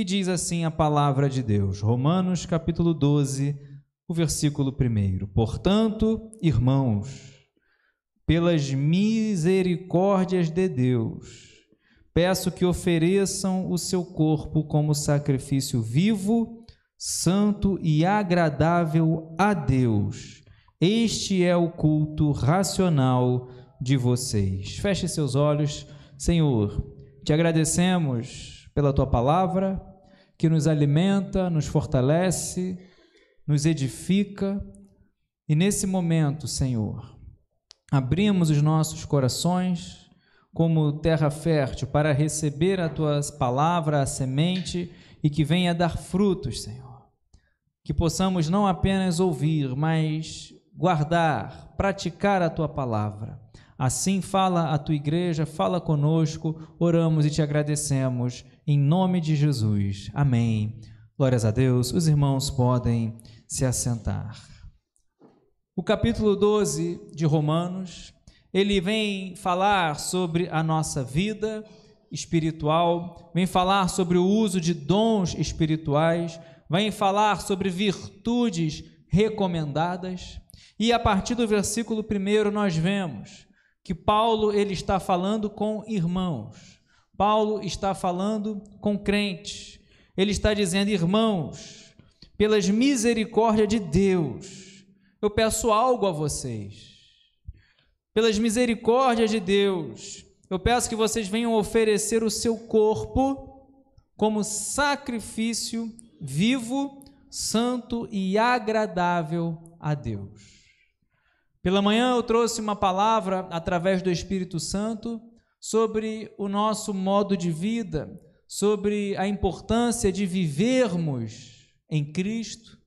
E diz assim a palavra de Deus, Romanos capítulo 12, o versículo 1. Portanto, irmãos, pelas misericórdias de Deus, peço que ofereçam o seu corpo como sacrifício vivo, santo e agradável a Deus. Este é o culto racional de vocês. Feche seus olhos, Senhor. Te agradecemos pela tua palavra, que nos alimenta, nos fortalece, nos edifica. E nesse momento, Senhor, abrimos os nossos corações como terra fértil para receber a tua palavra, a semente e que venha dar frutos, Senhor. Que possamos não apenas ouvir, mas guardar, praticar a tua palavra Assim fala a tua igreja, fala conosco, oramos e te agradecemos, em nome de Jesus. Amém. Glórias a Deus, os irmãos podem se assentar. O capítulo 12 de Romanos, ele vem falar sobre a nossa vida espiritual, vem falar sobre o uso de dons espirituais, vem falar sobre virtudes recomendadas. E a partir do versículo 1 nós vemos que Paulo ele está falando com irmãos. Paulo está falando com crentes. Ele está dizendo: "Irmãos, pelas misericórdias de Deus, eu peço algo a vocês. Pelas misericórdias de Deus, eu peço que vocês venham oferecer o seu corpo como sacrifício vivo, santo e agradável a Deus. Pela manhã eu trouxe uma palavra através do Espírito Santo sobre o nosso modo de vida, sobre a importância de vivermos em Cristo.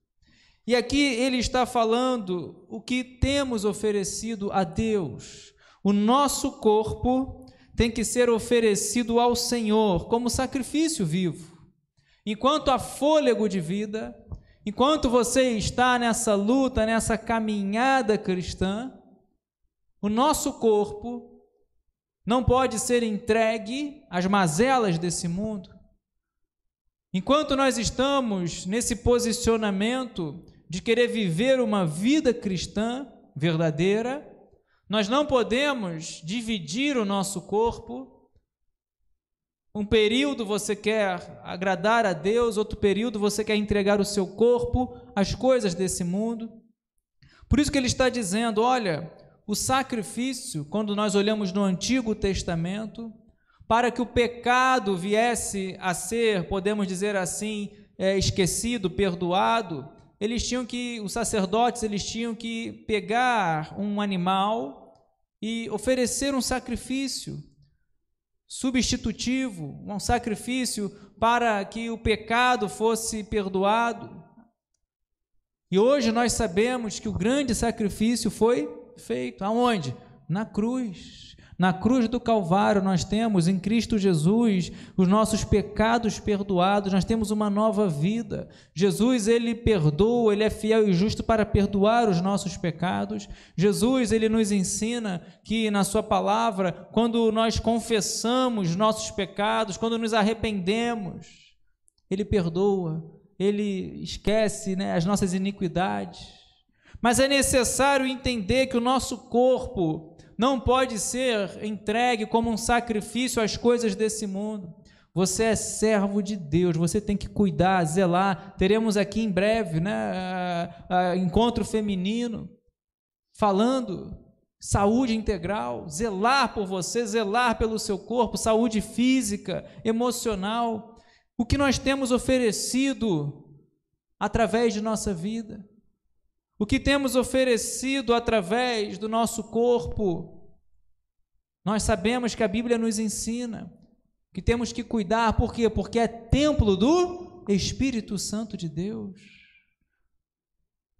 E aqui ele está falando o que temos oferecido a Deus. O nosso corpo tem que ser oferecido ao Senhor como sacrifício vivo. Enquanto há fôlego de vida, Enquanto você está nessa luta, nessa caminhada cristã, o nosso corpo não pode ser entregue às mazelas desse mundo. Enquanto nós estamos nesse posicionamento de querer viver uma vida cristã verdadeira, nós não podemos dividir o nosso corpo um período você quer agradar a Deus, outro período você quer entregar o seu corpo às coisas desse mundo. Por isso que ele está dizendo: olha, o sacrifício, quando nós olhamos no Antigo Testamento, para que o pecado viesse a ser, podemos dizer assim, é, esquecido, perdoado, eles tinham que, os sacerdotes, eles tinham que pegar um animal e oferecer um sacrifício substitutivo, um sacrifício para que o pecado fosse perdoado. E hoje nós sabemos que o grande sacrifício foi feito aonde? Na cruz. Na cruz do Calvário, nós temos em Cristo Jesus os nossos pecados perdoados, nós temos uma nova vida. Jesus, ele perdoa, ele é fiel e justo para perdoar os nossos pecados. Jesus, ele nos ensina que na Sua palavra, quando nós confessamos nossos pecados, quando nos arrependemos, ele perdoa, ele esquece né, as nossas iniquidades. Mas é necessário entender que o nosso corpo, não pode ser entregue como um sacrifício às coisas desse mundo. Você é servo de Deus, você tem que cuidar, zelar. Teremos aqui em breve né, encontro feminino, falando saúde integral, zelar por você, zelar pelo seu corpo, saúde física, emocional. O que nós temos oferecido através de nossa vida o que temos oferecido através do nosso corpo. Nós sabemos que a Bíblia nos ensina que temos que cuidar, por quê? Porque é templo do Espírito Santo de Deus.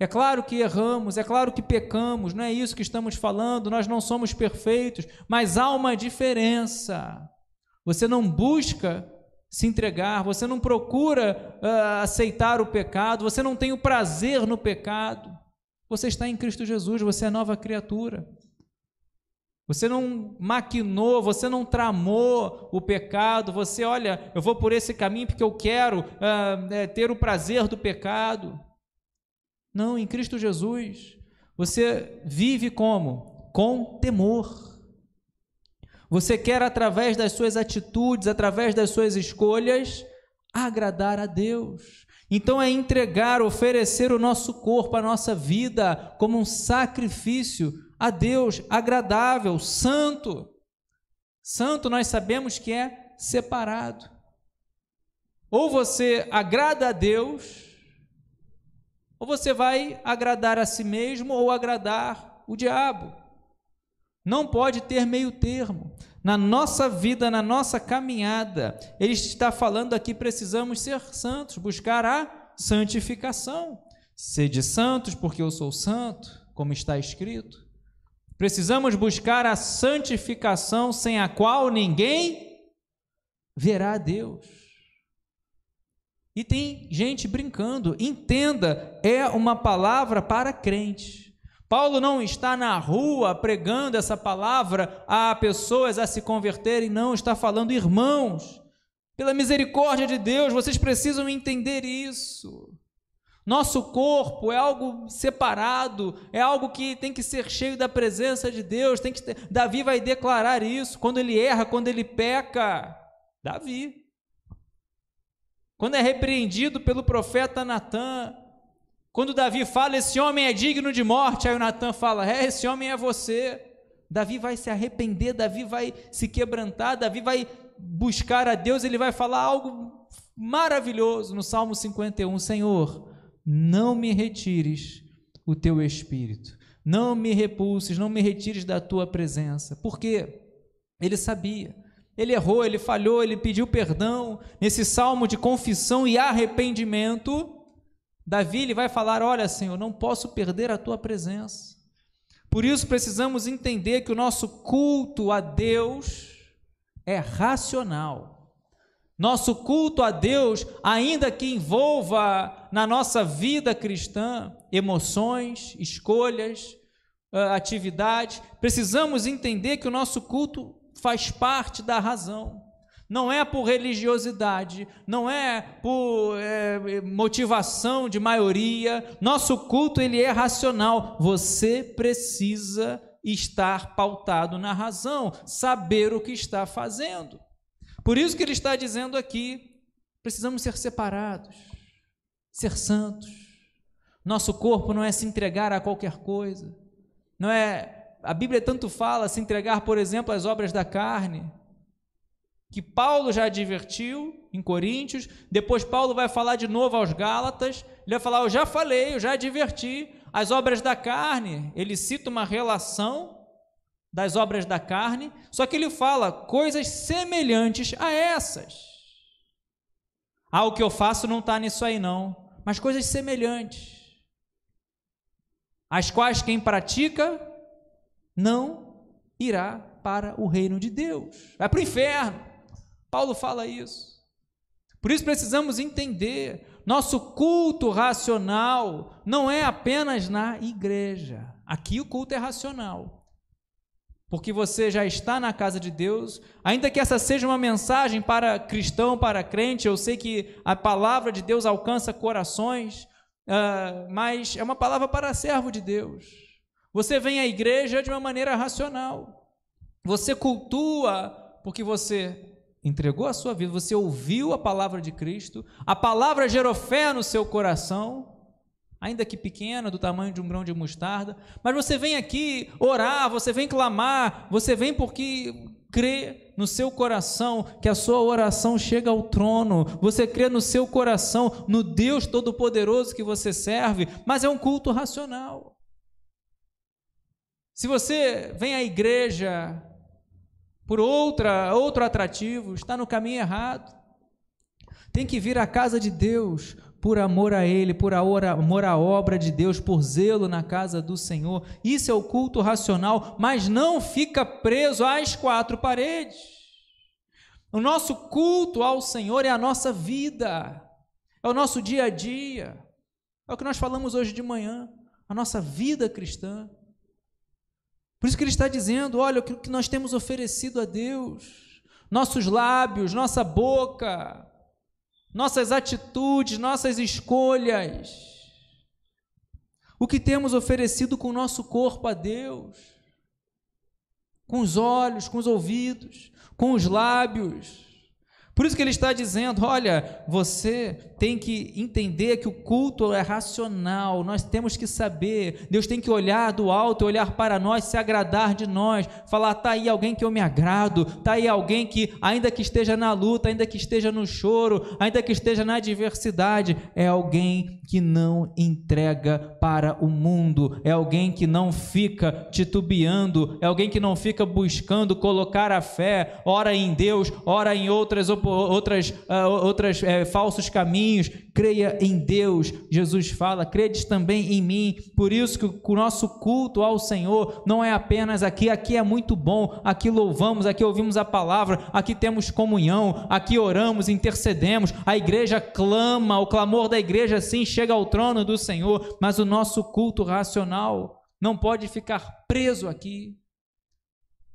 É claro que erramos, é claro que pecamos, não é isso que estamos falando, nós não somos perfeitos, mas há uma diferença. Você não busca se entregar, você não procura uh, aceitar o pecado, você não tem o prazer no pecado. Você está em Cristo Jesus, você é nova criatura. Você não maquinou, você não tramou o pecado. Você, olha, eu vou por esse caminho porque eu quero uh, ter o prazer do pecado. Não, em Cristo Jesus, você vive como? Com temor. Você quer, através das suas atitudes, através das suas escolhas, agradar a Deus. Então é entregar, oferecer o nosso corpo, a nossa vida, como um sacrifício a Deus, agradável, santo. Santo nós sabemos que é separado. Ou você agrada a Deus, ou você vai agradar a si mesmo ou agradar o diabo. Não pode ter meio termo na nossa vida, na nossa caminhada. Ele está falando aqui: precisamos ser santos, buscar a santificação. Sede santos, porque eu sou santo, como está escrito. Precisamos buscar a santificação sem a qual ninguém verá a Deus. E tem gente brincando, entenda, é uma palavra para crente. Paulo não está na rua pregando essa palavra a pessoas a se converterem, não, está falando, irmãos, pela misericórdia de Deus, vocês precisam entender isso. Nosso corpo é algo separado, é algo que tem que ser cheio da presença de Deus. Tem que ter... Davi vai declarar isso quando ele erra, quando ele peca. Davi. Quando é repreendido pelo profeta Natan, quando Davi fala, esse homem é digno de morte, aí o Natan fala, é, esse homem é você. Davi vai se arrepender, Davi vai se quebrantar, Davi vai buscar a Deus, ele vai falar algo maravilhoso no Salmo 51, Senhor, não me retires o teu espírito, não me repulses, não me retires da tua presença. Por quê? Ele sabia. Ele errou, ele falhou, ele pediu perdão. Nesse salmo de confissão e arrependimento, Davi ele vai falar: Olha, Senhor, não posso perder a tua presença. Por isso precisamos entender que o nosso culto a Deus é racional. Nosso culto a Deus, ainda que envolva na nossa vida cristã emoções, escolhas, ah, atividades, precisamos entender que o nosso culto faz parte da razão não é por religiosidade, não é por é, motivação de maioria. Nosso culto ele é racional. Você precisa estar pautado na razão, saber o que está fazendo. Por isso que ele está dizendo aqui: precisamos ser separados, ser santos. Nosso corpo não é se entregar a qualquer coisa. Não é a Bíblia tanto fala se entregar, por exemplo, às obras da carne que Paulo já advertiu em Coríntios, depois Paulo vai falar de novo aos Gálatas, ele vai falar: Eu já falei, eu já adverti, as obras da carne, ele cita uma relação das obras da carne, só que ele fala coisas semelhantes a essas. Ah, o que eu faço não está nisso aí, não, mas coisas semelhantes, as quais quem pratica não irá para o reino de Deus, vai para o inferno. Paulo fala isso. Por isso precisamos entender: nosso culto racional não é apenas na igreja. Aqui o culto é racional. Porque você já está na casa de Deus, ainda que essa seja uma mensagem para cristão, para crente, eu sei que a palavra de Deus alcança corações, uh, mas é uma palavra para servo de Deus. Você vem à igreja de uma maneira racional. Você cultua porque você entregou a sua vida, você ouviu a palavra de Cristo, a palavra fé no seu coração, ainda que pequena, do tamanho de um grão de mostarda, mas você vem aqui orar, você vem clamar, você vem porque crê no seu coração que a sua oração chega ao trono, você crê no seu coração no Deus Todo-Poderoso que você serve, mas é um culto racional. Se você vem à igreja por outra, outro atrativo, está no caminho errado. Tem que vir à casa de Deus por amor a Ele, por amor à obra de Deus, por zelo na casa do Senhor. Isso é o culto racional, mas não fica preso às quatro paredes. O nosso culto ao Senhor é a nossa vida, é o nosso dia a dia, é o que nós falamos hoje de manhã, a nossa vida cristã. Por isso que ele está dizendo: olha, o que nós temos oferecido a Deus, nossos lábios, nossa boca, nossas atitudes, nossas escolhas, o que temos oferecido com o nosso corpo a Deus, com os olhos, com os ouvidos, com os lábios. Por isso que ele está dizendo: olha, você tem que entender que o culto é racional, nós temos que saber, Deus tem que olhar do alto, olhar para nós, se agradar de nós, falar: está aí alguém que eu me agrado, está aí alguém que, ainda que esteja na luta, ainda que esteja no choro, ainda que esteja na adversidade, é alguém que não entrega para o mundo, é alguém que não fica titubeando, é alguém que não fica buscando colocar a fé, ora em Deus, ora em outras, outras, ah, outras eh, falsos caminhos caminhos, creia em Deus. Jesus fala, credes também em mim. Por isso que o nosso culto ao Senhor não é apenas aqui, aqui é muito bom, aqui louvamos, aqui ouvimos a palavra, aqui temos comunhão, aqui oramos, intercedemos. A igreja clama, o clamor da igreja sim chega ao trono do Senhor, mas o nosso culto racional não pode ficar preso aqui.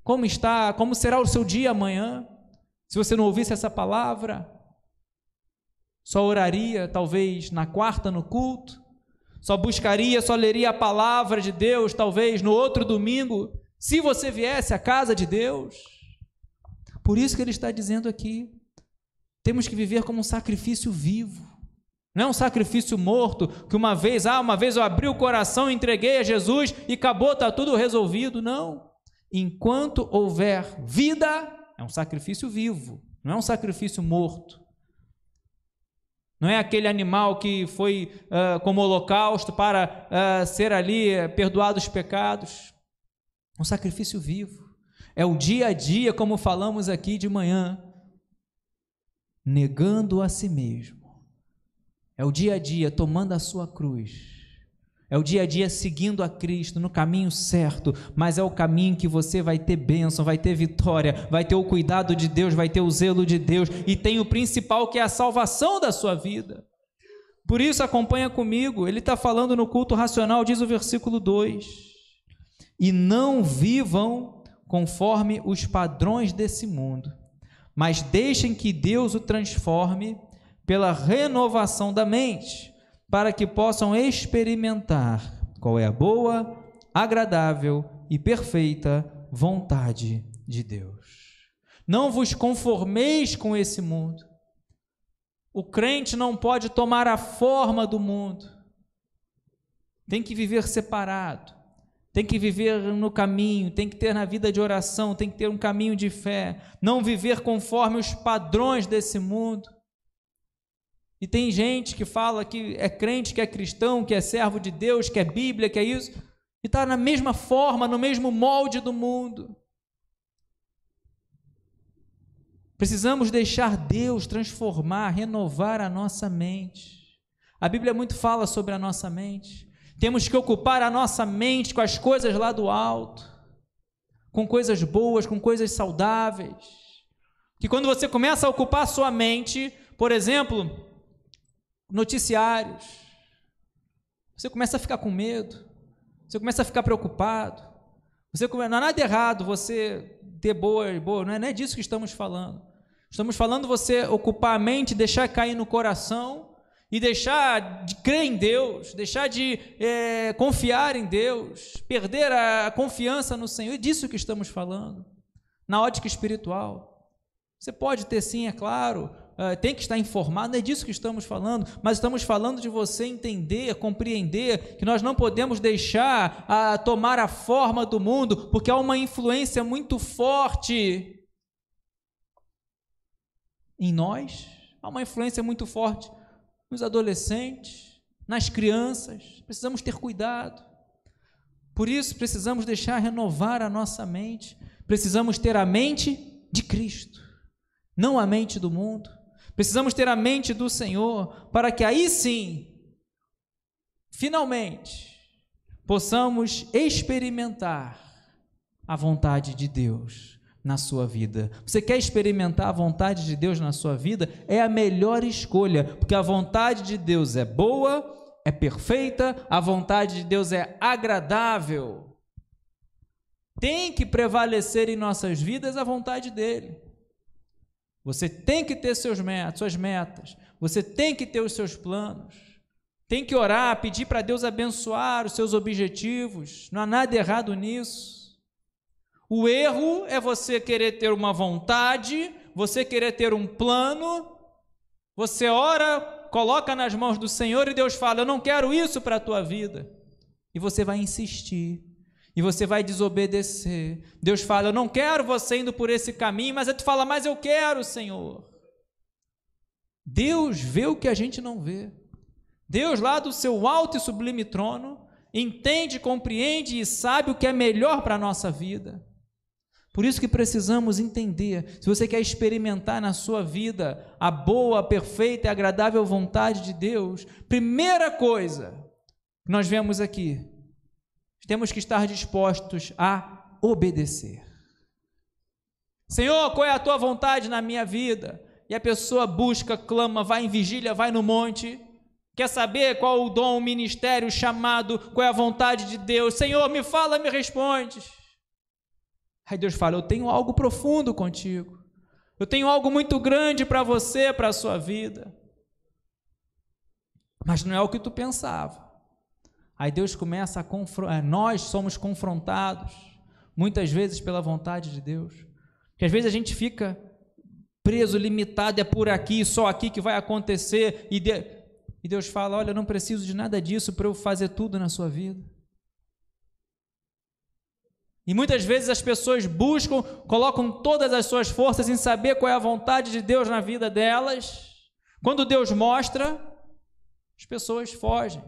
Como está, como será o seu dia amanhã? Se você não ouvisse essa palavra, só oraria, talvez na quarta no culto, só buscaria, só leria a palavra de Deus, talvez no outro domingo, se você viesse à casa de Deus. Por isso que ele está dizendo aqui: temos que viver como um sacrifício vivo. Não é um sacrifício morto, que uma vez, ah, uma vez eu abri o coração, entreguei a Jesus e acabou, está tudo resolvido. Não. Enquanto houver vida, é um sacrifício vivo, não é um sacrifício morto. Não é aquele animal que foi uh, como holocausto para uh, ser ali uh, perdoado os pecados. É um sacrifício vivo. É o dia a dia, como falamos aqui de manhã, negando a si mesmo. É o dia a dia tomando a sua cruz é o dia a dia seguindo a Cristo no caminho certo, mas é o caminho que você vai ter bênção, vai ter vitória, vai ter o cuidado de Deus, vai ter o zelo de Deus e tem o principal que é a salvação da sua vida. Por isso, acompanha comigo, ele está falando no culto racional, diz o versículo 2: E não vivam conforme os padrões desse mundo, mas deixem que Deus o transforme pela renovação da mente para que possam experimentar qual é a boa, agradável e perfeita vontade de Deus. Não vos conformeis com esse mundo. O crente não pode tomar a forma do mundo. Tem que viver separado. Tem que viver no caminho, tem que ter na vida de oração, tem que ter um caminho de fé, não viver conforme os padrões desse mundo. E tem gente que fala que é crente, que é cristão, que é servo de Deus, que é Bíblia, que é isso, e está na mesma forma, no mesmo molde do mundo. Precisamos deixar Deus transformar, renovar a nossa mente. A Bíblia muito fala sobre a nossa mente. Temos que ocupar a nossa mente com as coisas lá do alto, com coisas boas, com coisas saudáveis. Que quando você começa a ocupar a sua mente, por exemplo, noticiários. Você começa a ficar com medo, você começa a ficar preocupado. Você não há nada errado você ter boa, boa, não é, não é disso que estamos falando. Estamos falando você ocupar a mente, deixar cair no coração e deixar de crer em Deus, deixar de é, confiar em Deus, perder a confiança no Senhor. É disso que estamos falando, na ótica espiritual. Você pode ter sim, é claro, ah, tem que estar informado, é disso que estamos falando, mas estamos falando de você entender, compreender que nós não podemos deixar a ah, tomar a forma do mundo, porque há uma influência muito forte em nós, há uma influência muito forte nos adolescentes, nas crianças. Precisamos ter cuidado. Por isso, precisamos deixar renovar a nossa mente. Precisamos ter a mente de Cristo, não a mente do mundo. Precisamos ter a mente do Senhor para que aí sim, finalmente, possamos experimentar a vontade de Deus na sua vida. Você quer experimentar a vontade de Deus na sua vida? É a melhor escolha, porque a vontade de Deus é boa, é perfeita, a vontade de Deus é agradável. Tem que prevalecer em nossas vidas a vontade dele. Você tem que ter seus metas, suas metas. Você tem que ter os seus planos. Tem que orar, pedir para Deus abençoar os seus objetivos. Não há nada errado nisso. O erro é você querer ter uma vontade, você querer ter um plano. Você ora, coloca nas mãos do Senhor e Deus fala: Eu não quero isso para a tua vida. E você vai insistir e você vai desobedecer. Deus fala: Eu não quero você indo por esse caminho, mas tu fala: Mas eu quero, Senhor. Deus vê o que a gente não vê. Deus, lá do seu alto e sublime trono, entende, compreende e sabe o que é melhor para a nossa vida. Por isso que precisamos entender. Se você quer experimentar na sua vida a boa, perfeita e agradável vontade de Deus, primeira coisa que nós vemos aqui temos que estar dispostos a obedecer. Senhor, qual é a tua vontade na minha vida? E a pessoa busca, clama, vai em vigília, vai no monte, quer saber qual o dom, o ministério, o chamado, qual é a vontade de Deus. Senhor, me fala, me responde. Aí Deus fala: Eu tenho algo profundo contigo. Eu tenho algo muito grande para você, para a sua vida. Mas não é o que tu pensava. Aí Deus começa a é, nós somos confrontados muitas vezes pela vontade de Deus. Que às vezes a gente fica preso, limitado, é por aqui, só aqui que vai acontecer e, de... e Deus fala: "Olha, eu não preciso de nada disso para eu fazer tudo na sua vida". E muitas vezes as pessoas buscam, colocam todas as suas forças em saber qual é a vontade de Deus na vida delas. Quando Deus mostra, as pessoas fogem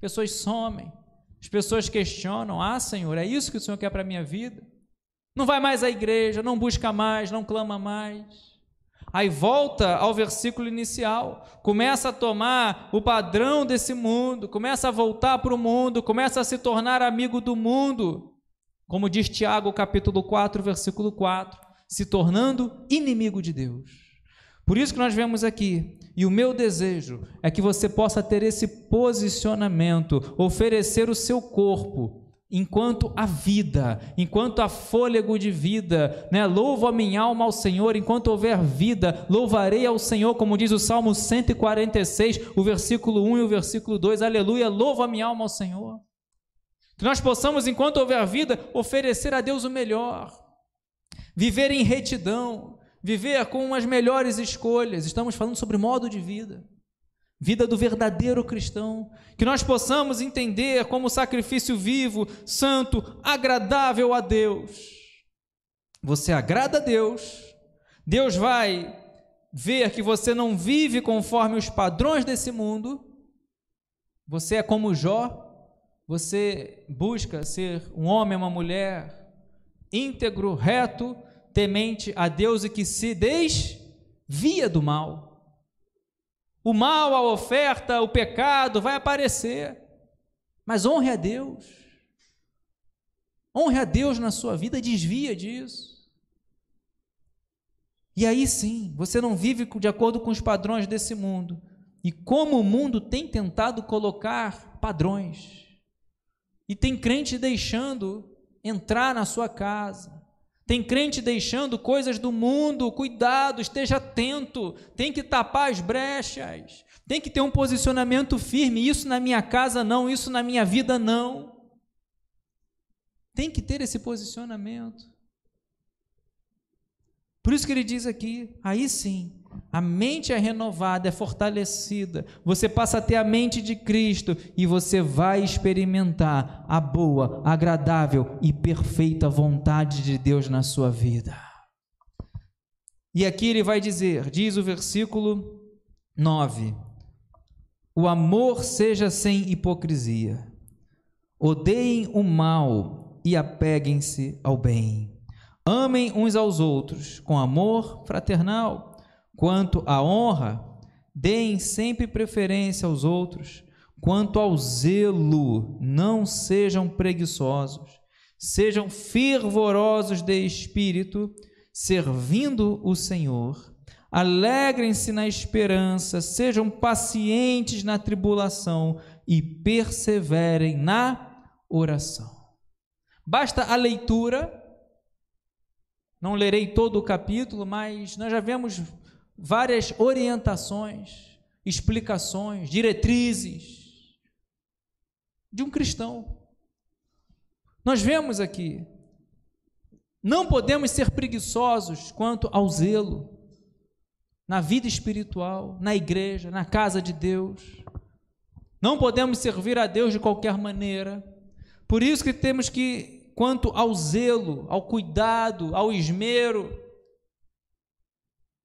pessoas somem, as pessoas questionam: Ah, Senhor, é isso que o Senhor quer para a minha vida? Não vai mais à igreja, não busca mais, não clama mais. Aí volta ao versículo inicial, começa a tomar o padrão desse mundo, começa a voltar para o mundo, começa a se tornar amigo do mundo. Como diz Tiago, capítulo 4, versículo 4, se tornando inimigo de Deus. Por isso que nós vemos aqui. E o meu desejo é que você possa ter esse posicionamento, oferecer o seu corpo enquanto a vida, enquanto há fôlego de vida, né? Louvo a minha alma ao Senhor enquanto houver vida, louvarei ao Senhor, como diz o Salmo 146, o versículo 1 e o versículo 2. Aleluia, louvo a minha alma ao Senhor. Que nós possamos, enquanto houver vida, oferecer a Deus o melhor. Viver em retidão, viver com as melhores escolhas. Estamos falando sobre modo de vida, vida do verdadeiro cristão. Que nós possamos entender como sacrifício vivo, santo, agradável a Deus. Você agrada a Deus, Deus vai ver que você não vive conforme os padrões desse mundo. Você é como Jó, você busca ser um homem, uma mulher íntegro, reto, temente a Deus e que se desvia do mal. O mal, a oferta, o pecado vai aparecer, mas honre a Deus. Honre a Deus na sua vida, desvia disso. E aí sim, você não vive de acordo com os padrões desse mundo. E como o mundo tem tentado colocar padrões. E tem crente deixando entrar na sua casa, tem crente deixando coisas do mundo, cuidado, esteja atento, tem que tapar as brechas, tem que ter um posicionamento firme. Isso na minha casa não, isso na minha vida não. Tem que ter esse posicionamento. Por isso que ele diz aqui: aí sim, a mente é renovada, é fortalecida. Você passa a ter a mente de Cristo e você vai experimentar a boa, agradável e perfeita vontade de Deus na sua vida. E aqui ele vai dizer, diz o versículo 9: O amor seja sem hipocrisia. Odeiem o mal e apeguem-se ao bem. Amem uns aos outros com amor fraternal. Quanto à honra, deem sempre preferência aos outros. Quanto ao zelo, não sejam preguiçosos. Sejam fervorosos de espírito, servindo o Senhor. Alegrem-se na esperança, sejam pacientes na tribulação e perseverem na oração. Basta a leitura não lerei todo o capítulo, mas nós já vemos várias orientações, explicações, diretrizes de um cristão. Nós vemos aqui, não podemos ser preguiçosos quanto ao zelo na vida espiritual, na igreja, na casa de Deus. Não podemos servir a Deus de qualquer maneira. Por isso que temos que quanto ao zelo, ao cuidado, ao esmero.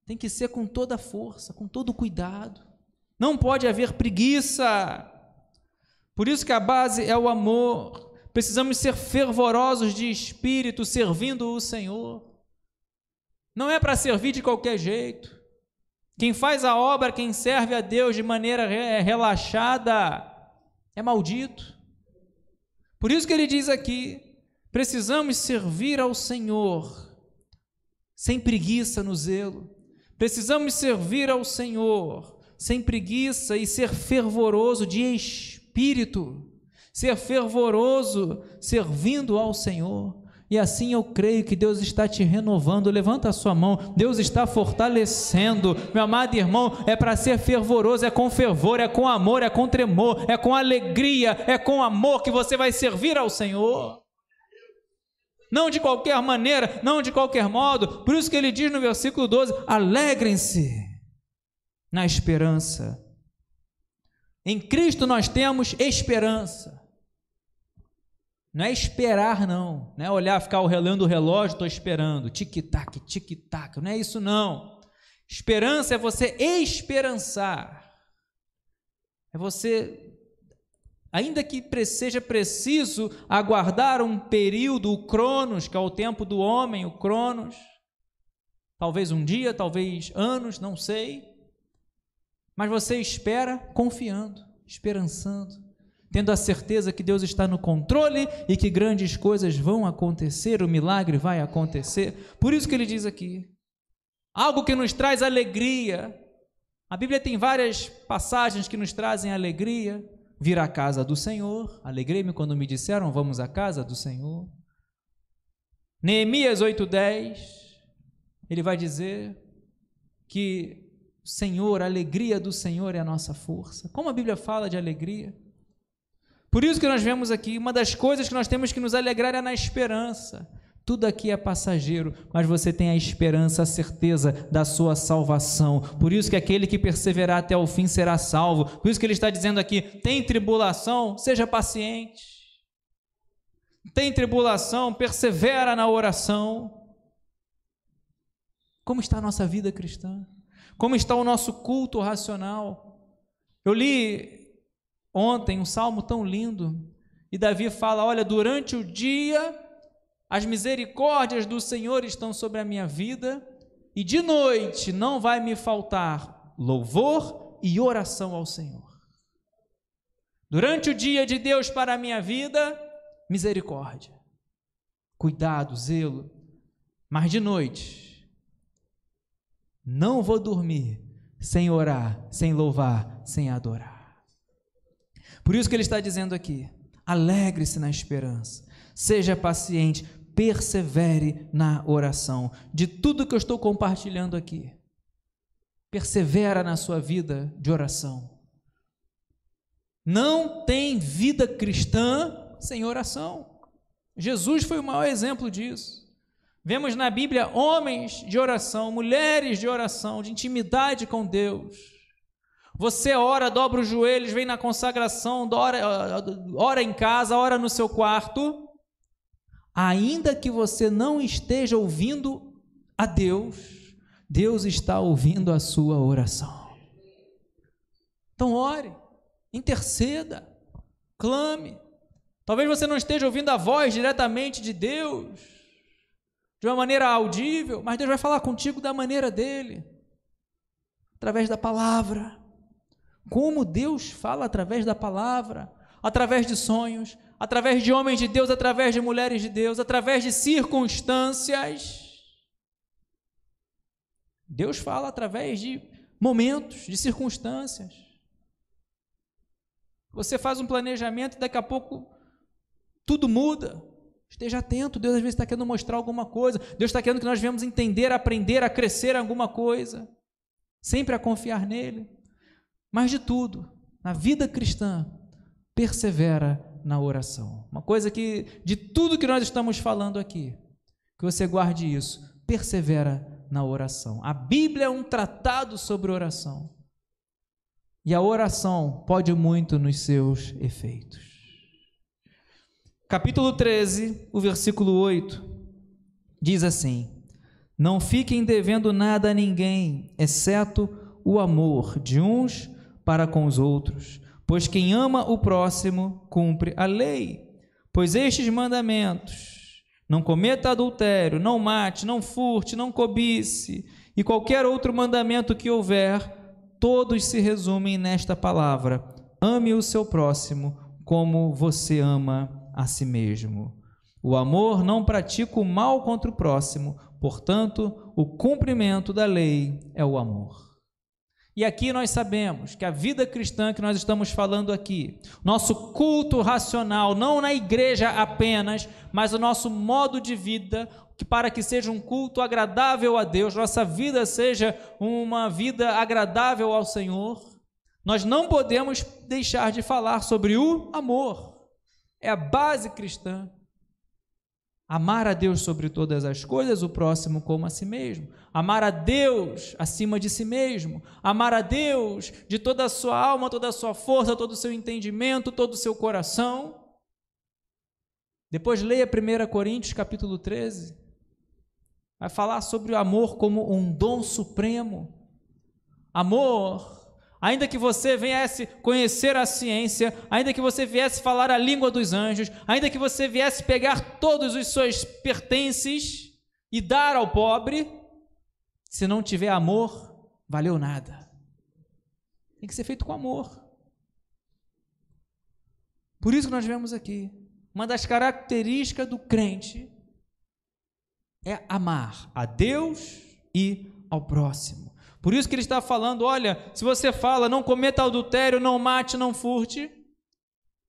Tem que ser com toda força, com todo cuidado. Não pode haver preguiça. Por isso que a base é o amor. Precisamos ser fervorosos de espírito, servindo o Senhor. Não é para servir de qualquer jeito. Quem faz a obra, quem serve a Deus de maneira é, relaxada, é maldito. Por isso que ele diz aqui: Precisamos servir ao Senhor sem preguiça no zelo. Precisamos servir ao Senhor sem preguiça e ser fervoroso de espírito, ser fervoroso servindo ao Senhor. E assim eu creio que Deus está te renovando. Levanta a sua mão, Deus está fortalecendo. Meu amado irmão, é para ser fervoroso, é com fervor, é com amor, é com tremor, é com alegria, é com amor que você vai servir ao Senhor não de qualquer maneira, não de qualquer modo. Por isso que ele diz no versículo 12: alegrem-se na esperança. Em Cristo nós temos esperança. Não é esperar, não. Não é olhar, ficar olhando o relógio, estou esperando. Tic-tac, tic-tac. Não é isso, não. Esperança é você esperançar. É você ainda que seja preciso aguardar um período, o Cronos, que é o tempo do homem, o Cronos, talvez um dia, talvez anos, não sei, mas você espera confiando, esperançando, tendo a certeza que Deus está no controle e que grandes coisas vão acontecer, o milagre vai acontecer. Por isso que ele diz aqui: algo que nos traz alegria. A Bíblia tem várias passagens que nos trazem alegria, vir à casa do Senhor. Alegrei-me quando me disseram: Vamos à casa do Senhor. Neemias 8:10, ele vai dizer que Senhor, a alegria do Senhor é a nossa força. Como a Bíblia fala de alegria? Por isso que nós vemos aqui, uma das coisas que nós temos que nos alegrar é na esperança. Tudo aqui é passageiro, mas você tem a esperança, a certeza da sua salvação. Por isso que aquele que perseverar até o fim será salvo. Por isso que ele está dizendo aqui: tem tribulação, seja paciente. Tem tribulação, persevera na oração. Como está a nossa vida cristã? Como está o nosso culto racional? Eu li ontem um salmo tão lindo e Davi fala: Olha, durante o dia as misericórdias do Senhor estão sobre a minha vida, e de noite não vai me faltar louvor e oração ao Senhor. Durante o dia de Deus para a minha vida, misericórdia, cuidado, zelo, mas de noite não vou dormir sem orar, sem louvar, sem adorar. Por isso que ele está dizendo aqui: alegre-se na esperança, seja paciente, persevere na oração. De tudo que eu estou compartilhando aqui, persevera na sua vida de oração. Não tem vida cristã sem oração. Jesus foi o maior exemplo disso. Vemos na Bíblia homens de oração, mulheres de oração, de intimidade com Deus. Você ora, dobra os joelhos, vem na consagração, ora, ora em casa, ora no seu quarto Ainda que você não esteja ouvindo a Deus, Deus está ouvindo a sua oração. Então ore, interceda, clame. Talvez você não esteja ouvindo a voz diretamente de Deus, de uma maneira audível, mas Deus vai falar contigo da maneira dele, através da palavra. Como Deus fala através da palavra, através de sonhos, através de homens de Deus, através de mulheres de Deus, através de circunstâncias. Deus fala através de momentos, de circunstâncias. Você faz um planejamento e daqui a pouco tudo muda. Esteja atento, Deus às vezes está querendo mostrar alguma coisa, Deus está querendo que nós venhamos entender, aprender, a crescer em alguma coisa, sempre a confiar nele. Mas de tudo, na vida cristã, persevera na oração. Uma coisa que, de tudo que nós estamos falando aqui, que você guarde isso, persevera na oração. A Bíblia é um tratado sobre oração. E a oração pode muito nos seus efeitos. Capítulo 13, o versículo 8, diz assim: Não fiquem devendo nada a ninguém, exceto o amor de uns para com os outros Pois quem ama o próximo cumpre a lei. Pois estes mandamentos: não cometa adultério, não mate, não furte, não cobice, e qualquer outro mandamento que houver, todos se resumem nesta palavra: ame o seu próximo como você ama a si mesmo. O amor não pratica o mal contra o próximo, portanto, o cumprimento da lei é o amor. E aqui nós sabemos que a vida cristã que nós estamos falando aqui, nosso culto racional, não na igreja apenas, mas o nosso modo de vida, que para que seja um culto agradável a Deus, nossa vida seja uma vida agradável ao Senhor, nós não podemos deixar de falar sobre o amor. É a base cristã. Amar a Deus sobre todas as coisas, o próximo como a si mesmo. Amar a Deus acima de si mesmo. Amar a Deus de toda a sua alma, toda a sua força, todo o seu entendimento, todo o seu coração. Depois leia 1 Coríntios capítulo 13. Vai falar sobre o amor como um dom supremo. Amor ainda que você viesse conhecer a ciência, ainda que você viesse falar a língua dos anjos, ainda que você viesse pegar todos os seus pertences e dar ao pobre, se não tiver amor, valeu nada. Tem que ser feito com amor. Por isso que nós vemos aqui, uma das características do crente é amar a Deus e ao próximo. Por isso que ele está falando: olha, se você fala, não cometa adultério, não mate, não furte,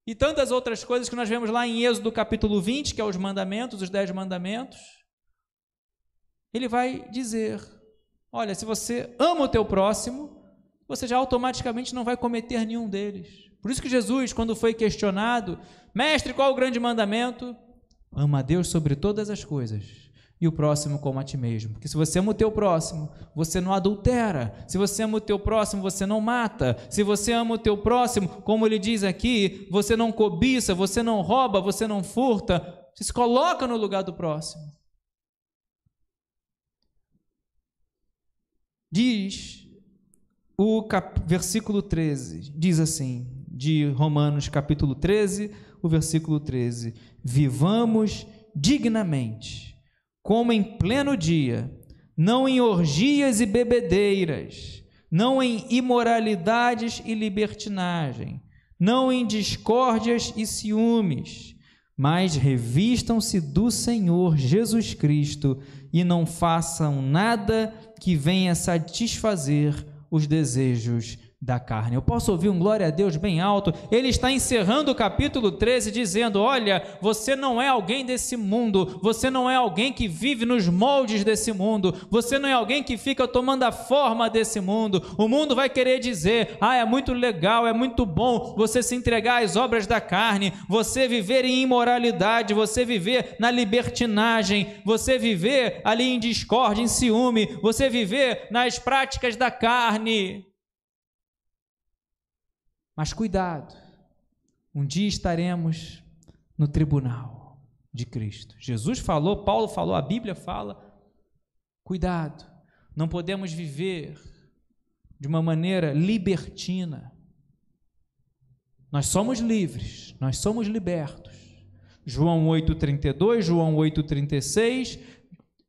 e tantas outras coisas que nós vemos lá em Êxodo capítulo 20, que é os mandamentos, os dez mandamentos, ele vai dizer: olha, se você ama o teu próximo, você já automaticamente não vai cometer nenhum deles. Por isso que Jesus, quando foi questionado, mestre, qual o grande mandamento? Ama a Deus sobre todas as coisas e o próximo como a ti mesmo. Porque se você ama o teu próximo, você não adultera. Se você ama o teu próximo, você não mata. Se você ama o teu próximo, como ele diz aqui, você não cobiça, você não rouba, você não furta. Você se coloca no lugar do próximo. Diz o cap... versículo 13, diz assim, de Romanos capítulo 13, o versículo 13: Vivamos dignamente como em pleno dia, não em orgias e bebedeiras, não em imoralidades e libertinagem, não em discórdias e ciúmes, mas revistam-se do Senhor Jesus Cristo e não façam nada que venha satisfazer os desejos da carne. Eu posso ouvir um glória a Deus bem alto. Ele está encerrando o capítulo 13 dizendo: Olha, você não é alguém desse mundo, você não é alguém que vive nos moldes desse mundo, você não é alguém que fica tomando a forma desse mundo. O mundo vai querer dizer: Ah, é muito legal, é muito bom você se entregar às obras da carne, você viver em imoralidade, você viver na libertinagem, você viver ali em discórdia, em ciúme, você viver nas práticas da carne. Mas cuidado, um dia estaremos no tribunal de Cristo. Jesus falou, Paulo falou, a Bíblia fala. Cuidado, não podemos viver de uma maneira libertina. Nós somos livres, nós somos libertos. João 8,32, João 8,36,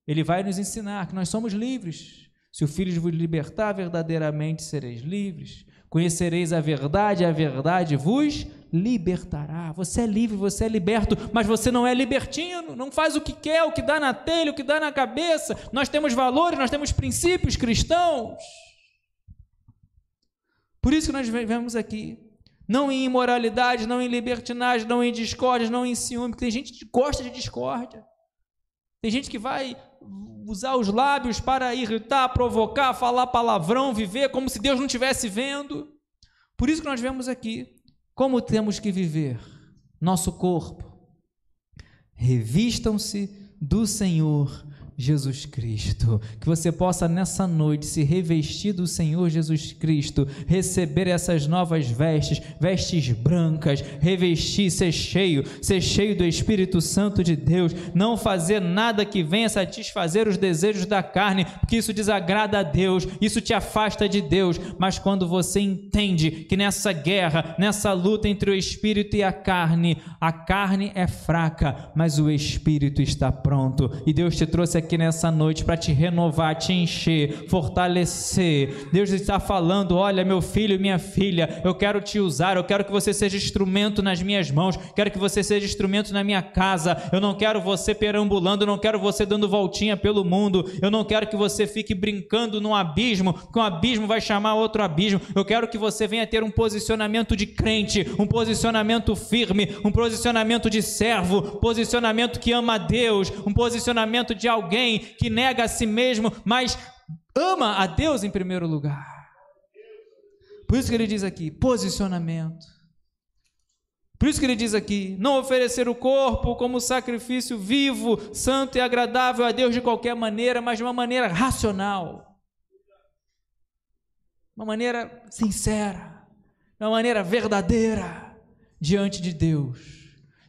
ele vai nos ensinar que nós somos livres. Se o Filho vos libertar, verdadeiramente sereis livres. Conhecereis a verdade, a verdade vos libertará. Você é livre, você é liberto, mas você não é libertino, não faz o que quer, o que dá na telha, o que dá na cabeça. Nós temos valores, nós temos princípios cristãos. Por isso que nós vivemos aqui. Não em imoralidade, não em libertinagem, não em discórdia, não em ciúme. porque Tem gente que gosta de discórdia. Tem gente que vai usar os lábios para irritar, provocar, falar palavrão, viver como se Deus não estivesse vendo. Por isso que nós vemos aqui como temos que viver nosso corpo. Revistam-se do Senhor Jesus Cristo. Que você possa nessa noite se revestir do Senhor Jesus Cristo, receber essas novas vestes, vestes brancas, revestir, ser cheio, ser cheio do Espírito Santo de Deus, não fazer nada que venha satisfazer os desejos da carne, porque isso desagrada a Deus, isso te afasta de Deus. Mas quando você entende que nessa guerra, nessa luta entre o espírito e a carne, a carne é fraca, mas o espírito está pronto. E Deus te trouxe aqui aqui nessa noite para te renovar, te encher, fortalecer. Deus está falando: olha, meu filho, minha filha, eu quero te usar, eu quero que você seja instrumento nas minhas mãos, quero que você seja instrumento na minha casa. Eu não quero você perambulando, eu não quero você dando voltinha pelo mundo, eu não quero que você fique brincando num abismo, porque um abismo vai chamar outro abismo. Eu quero que você venha ter um posicionamento de crente, um posicionamento firme, um posicionamento de servo, posicionamento que ama a Deus, um posicionamento de alguém alguém que nega a si mesmo, mas ama a Deus em primeiro lugar. Por isso que ele diz aqui: posicionamento. Por isso que ele diz aqui: não oferecer o corpo como sacrifício vivo, santo e agradável a Deus de qualquer maneira, mas de uma maneira racional, uma maneira sincera, uma maneira verdadeira diante de Deus.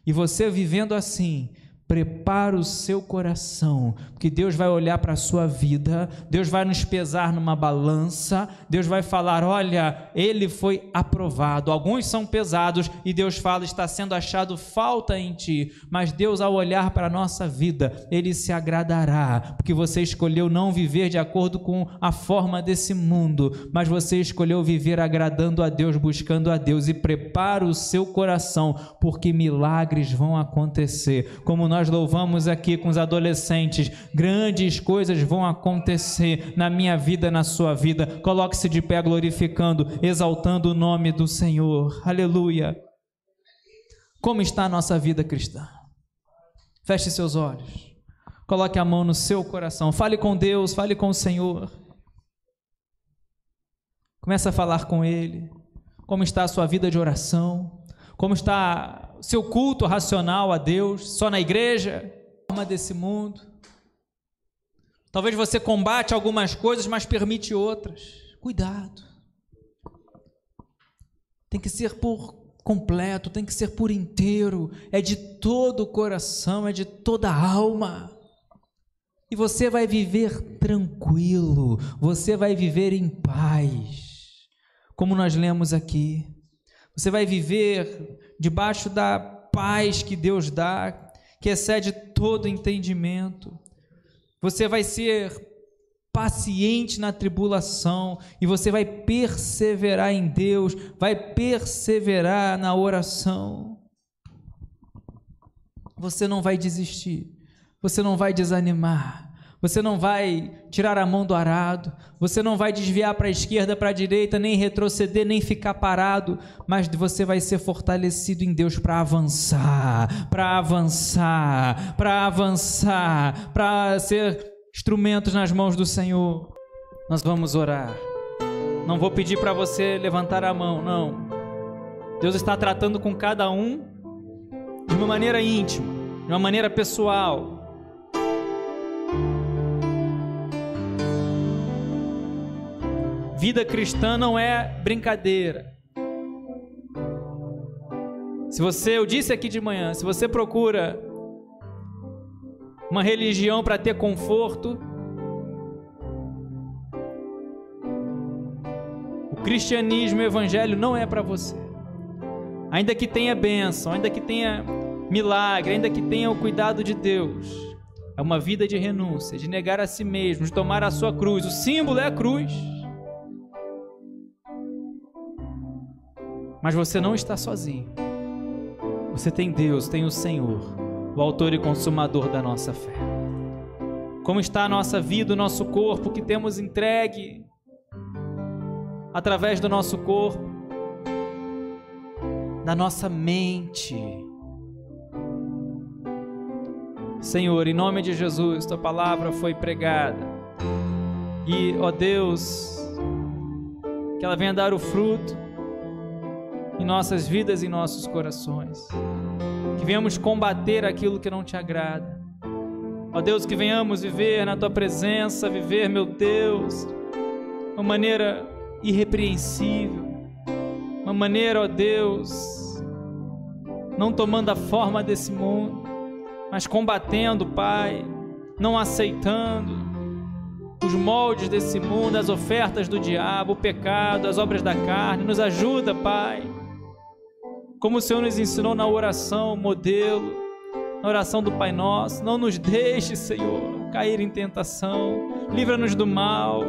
E você vivendo assim, Prepara o seu coração, porque Deus vai olhar para a sua vida, Deus vai nos pesar numa balança, Deus vai falar: olha, ele foi aprovado. Alguns são pesados e Deus fala: está sendo achado falta em ti. Mas Deus, ao olhar para a nossa vida, ele se agradará, porque você escolheu não viver de acordo com a forma desse mundo, mas você escolheu viver agradando a Deus, buscando a Deus. E prepara o seu coração, porque milagres vão acontecer. Como nós nós louvamos aqui com os adolescentes. Grandes coisas vão acontecer na minha vida, na sua vida. Coloque-se de pé glorificando, exaltando o nome do Senhor. Aleluia. Como está a nossa vida cristã? Feche seus olhos. Coloque a mão no seu coração. Fale com Deus, fale com o Senhor. Começa a falar com Ele. Como está a sua vida de oração? Como está seu culto racional a Deus, só na igreja, forma desse mundo. Talvez você combate algumas coisas, mas permite outras. Cuidado. Tem que ser por completo, tem que ser por inteiro, é de todo o coração, é de toda a alma. E você vai viver tranquilo, você vai viver em paz, como nós lemos aqui. Você vai viver debaixo da paz que Deus dá, que excede todo entendimento. Você vai ser paciente na tribulação e você vai perseverar em Deus, vai perseverar na oração. Você não vai desistir, você não vai desanimar. Você não vai tirar a mão do arado, você não vai desviar para a esquerda, para a direita, nem retroceder, nem ficar parado, mas você vai ser fortalecido em Deus para avançar, para avançar, para avançar, para ser instrumentos nas mãos do Senhor. Nós vamos orar. Não vou pedir para você levantar a mão, não. Deus está tratando com cada um de uma maneira íntima, de uma maneira pessoal. Vida cristã não é brincadeira. Se você, eu disse aqui de manhã, se você procura uma religião para ter conforto, o cristianismo, o evangelho não é para você. Ainda que tenha bênção, ainda que tenha milagre, ainda que tenha o cuidado de Deus, é uma vida de renúncia, de negar a si mesmo, de tomar a sua cruz. O símbolo é a cruz. Mas você não está sozinho. Você tem Deus, tem o Senhor, o Autor e Consumador da nossa fé. Como está a nossa vida, o nosso corpo que temos entregue através do nosso corpo, da nossa mente. Senhor, em nome de Jesus, tua palavra foi pregada. E, ó Deus, que ela venha dar o fruto em nossas vidas e nossos corações. Que venhamos combater aquilo que não te agrada. Ó Deus, que venhamos viver na tua presença, viver, meu Deus, uma maneira irrepreensível, uma maneira, ó Deus, não tomando a forma desse mundo, mas combatendo, Pai, não aceitando os moldes desse mundo, as ofertas do diabo, o pecado, as obras da carne. Nos ajuda, Pai como o Senhor nos ensinou na oração, modelo, na oração do Pai Nosso, não nos deixe, Senhor, cair em tentação, livra-nos do mal.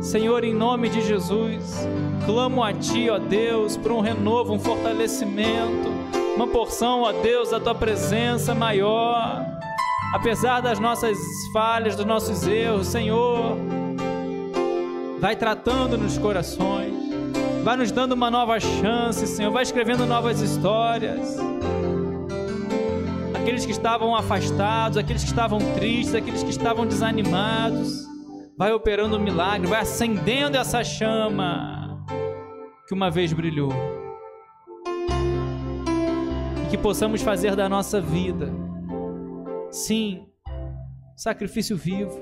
Senhor, em nome de Jesus, clamo a Ti, ó Deus, por um renovo, um fortalecimento, uma porção, ó Deus, da Tua presença maior. Apesar das nossas falhas, dos nossos erros, Senhor, vai tratando nos corações Vai nos dando uma nova chance, Senhor. Vai escrevendo novas histórias. Aqueles que estavam afastados, aqueles que estavam tristes, aqueles que estavam desanimados. Vai operando um milagre, vai acendendo essa chama que uma vez brilhou. E que possamos fazer da nossa vida, sim, sacrifício vivo.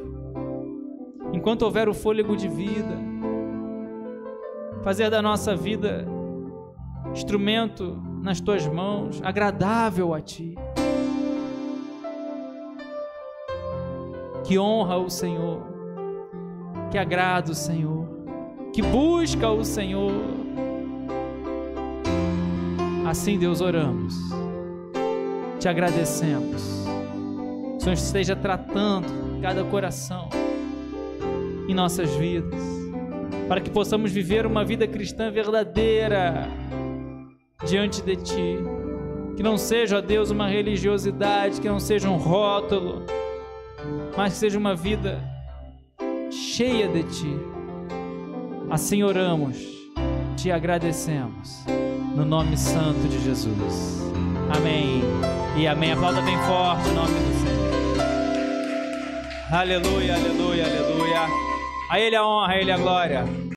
Enquanto houver o fôlego de vida, fazer da nossa vida instrumento nas tuas mãos, agradável a ti. Que honra o Senhor, que agrada o Senhor, que busca o Senhor. Assim, Deus, oramos, te agradecemos. Que o Senhor esteja tratando cada coração em nossas vidas para que possamos viver uma vida cristã verdadeira diante de Ti. Que não seja, ó Deus, uma religiosidade, que não seja um rótulo, mas que seja uma vida cheia de Ti. Assim oramos, te agradecemos, no nome santo de Jesus. Amém. E amém. Aplauda bem forte em nome do Senhor. Aleluia, aleluia, aleluia. A Ele é a honra, a Ele é a glória.